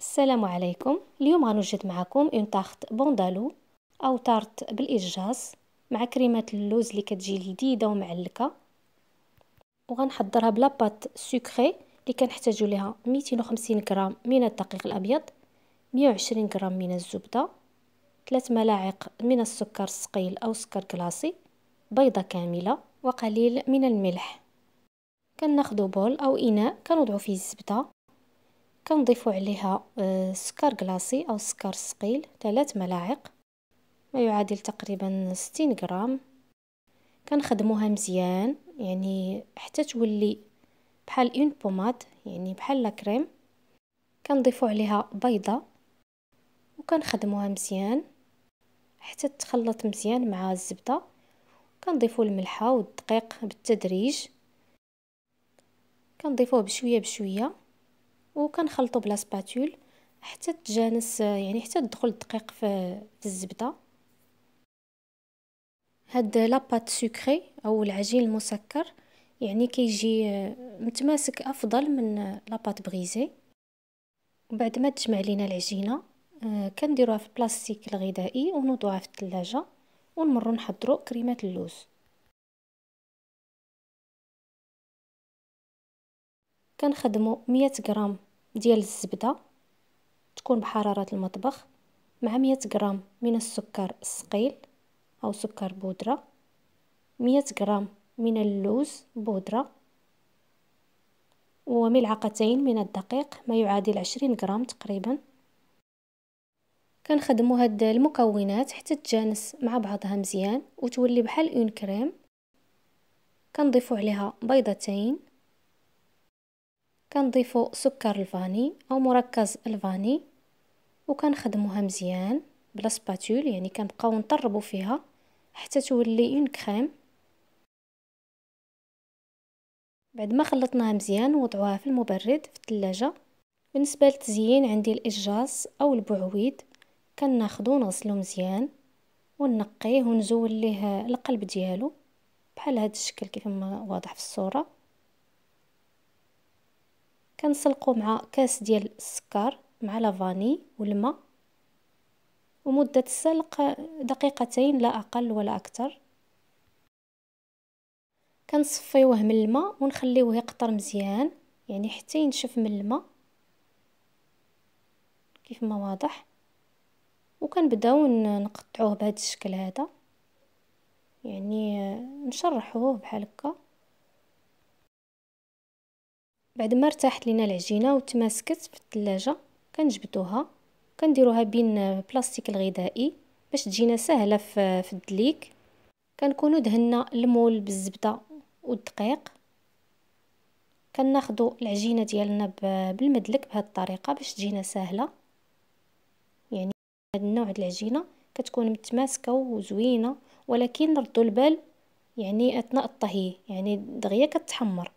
السلام عليكم اليوم غنوجد معكم اون تارت بوندالو او طارت بالإجاز مع كريمة اللوز اللي كتجي لذيذة ومعلكة وغنحضرها بلا بات سكري اللي كنحتاجو ليها 250 غرام من الدقيق الابيض 120 غرام من الزبدة 3 ملاعق من السكر الثقيل او سكر كلاصي بيضة كاملة وقليل من الملح كناخدو بول او اناء كنوضعو فيه الزبدة كنضيفو عليها آه، سكر كلاصي او سكر ثقيل ثلاث ملاعق ما يعادل تقريبا 60 غرام كنخدموها مزيان يعني حتى تولي بحال اون بوماد يعني بحال لاكريم كنضيفو عليها بيضه وكنخدموها مزيان حتى تخلط مزيان مع الزبده كنضيفو الملحه والدقيق بالتدريج كنضيفوه بشويه بشويه وكنخلطو بلا سباتول حتى تجانس يعني حتى تدخل الدقيق في الزبده هاد لاباط سوكري او العجين المسكر يعني كيجي آه، متماسك افضل من لاباط بغيزي وبعد ما تجمع لينا العجينه آه، كنديروها في البلاستيك الغذائي ونوضوها في الثلاجه ونمرو نحضرو كريمه اللوز كنخدمو 100 غرام ديال الزبدة تكون بحرارة المطبخ مع مية غرام من السكر الصقيل أو سكر بودرة مية غرام من اللوز بودرة وملعقتين من الدقيق ما يعادل عشرين غرام تقريبا كنخدمو هاد المكونات حتى تجانس مع بعضها مزيان وتولي بحال اون كريم كنضيفو عليها بيضتين كنضيفو سكر الفاني او مركز الفاني وكنخدموها مزيان بلا سباتول يعني كنبقاو نطربو فيها حتى تولي اون كريم بعد ما خلطناها مزيان وضعوها في المبرد في الثلاجه بالنسبه للتزيين عندي الاجاص او البعويد كناخدو نغسلو مزيان ونقيه ونزول ليه القلب ديالو بحال هذا الشكل كيف ما واضح في الصوره كنسلقو مع كاس ديال السكر مع لافاني والماء ومدة السلق دقيقتين لا أقل ولا أكثر كنصفيوه من الماء ونخليوه يقطر مزيان يعني حتى ينشف من الماء كيف ما واضح وكنبداو نقطعوه بهذا الشكل هذا يعني نشرحوه بحال هكا بعد ما ارتاحت لينا العجينه وتماسكت في الثلاجه كنجبدوها كنديروها بين بلاستيك الغذائي باش تجينا سهله في الدليك كنكونوا دهنا المول بالزبده والدقيق كناخذوا العجينه ديالنا بالمدلك بهذه الطريقه باش تجينا سهله يعني هذا النوع العجينه كتكون متماسكه وزوينه ولكن ردوا البال يعني اثناء الطهي يعني دغيا كتحمر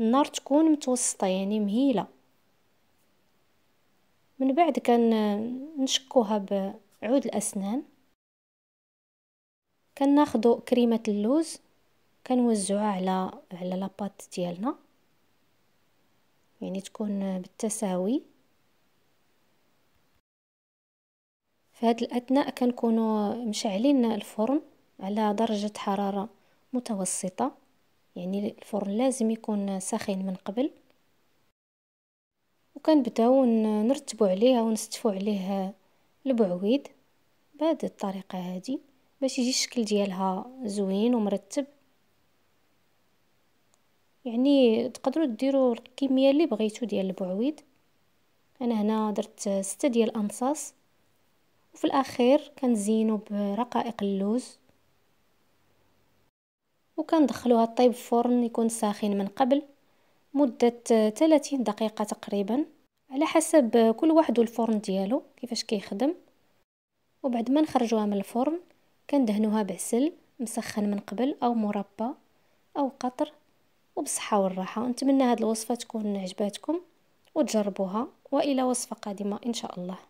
النار تكون متوسطه يعني مهيله من بعد كنشكوها بعود الاسنان كناخذ كريمه اللوز كنوزعوها على على لاباط ديالنا يعني تكون بالتساوي في هذا الاثناء كنكونوا مشعلين الفرن على درجه حراره متوسطه يعني الفرن لازم يكون سخين من قبل وكنبداو نرتبو عليها ونستفو عليه البعويد بهذه الطريقه هذه باش يجي الشكل ديالها زوين ومرتب يعني تقدروا ديروا الكميه اللي بغيتو ديال البعويد انا هنا درت ستة ديال الانصاص وفي الاخير كنزينو برقائق اللوز وكندخلوها طيب في فرن يكون ساخن من قبل مدة 30 دقيقة تقريبا على حسب كل واحد والفرن ديالو كيفاش كيخدم وبعد ما نخرجوها من الفرن كندهنوها بعسل مسخن من قبل او مربى او قطر وبصحه والراحه نتمنى هذه الوصفه تكون عجباتكم وتجربوها والى وصفه قادمه ان شاء الله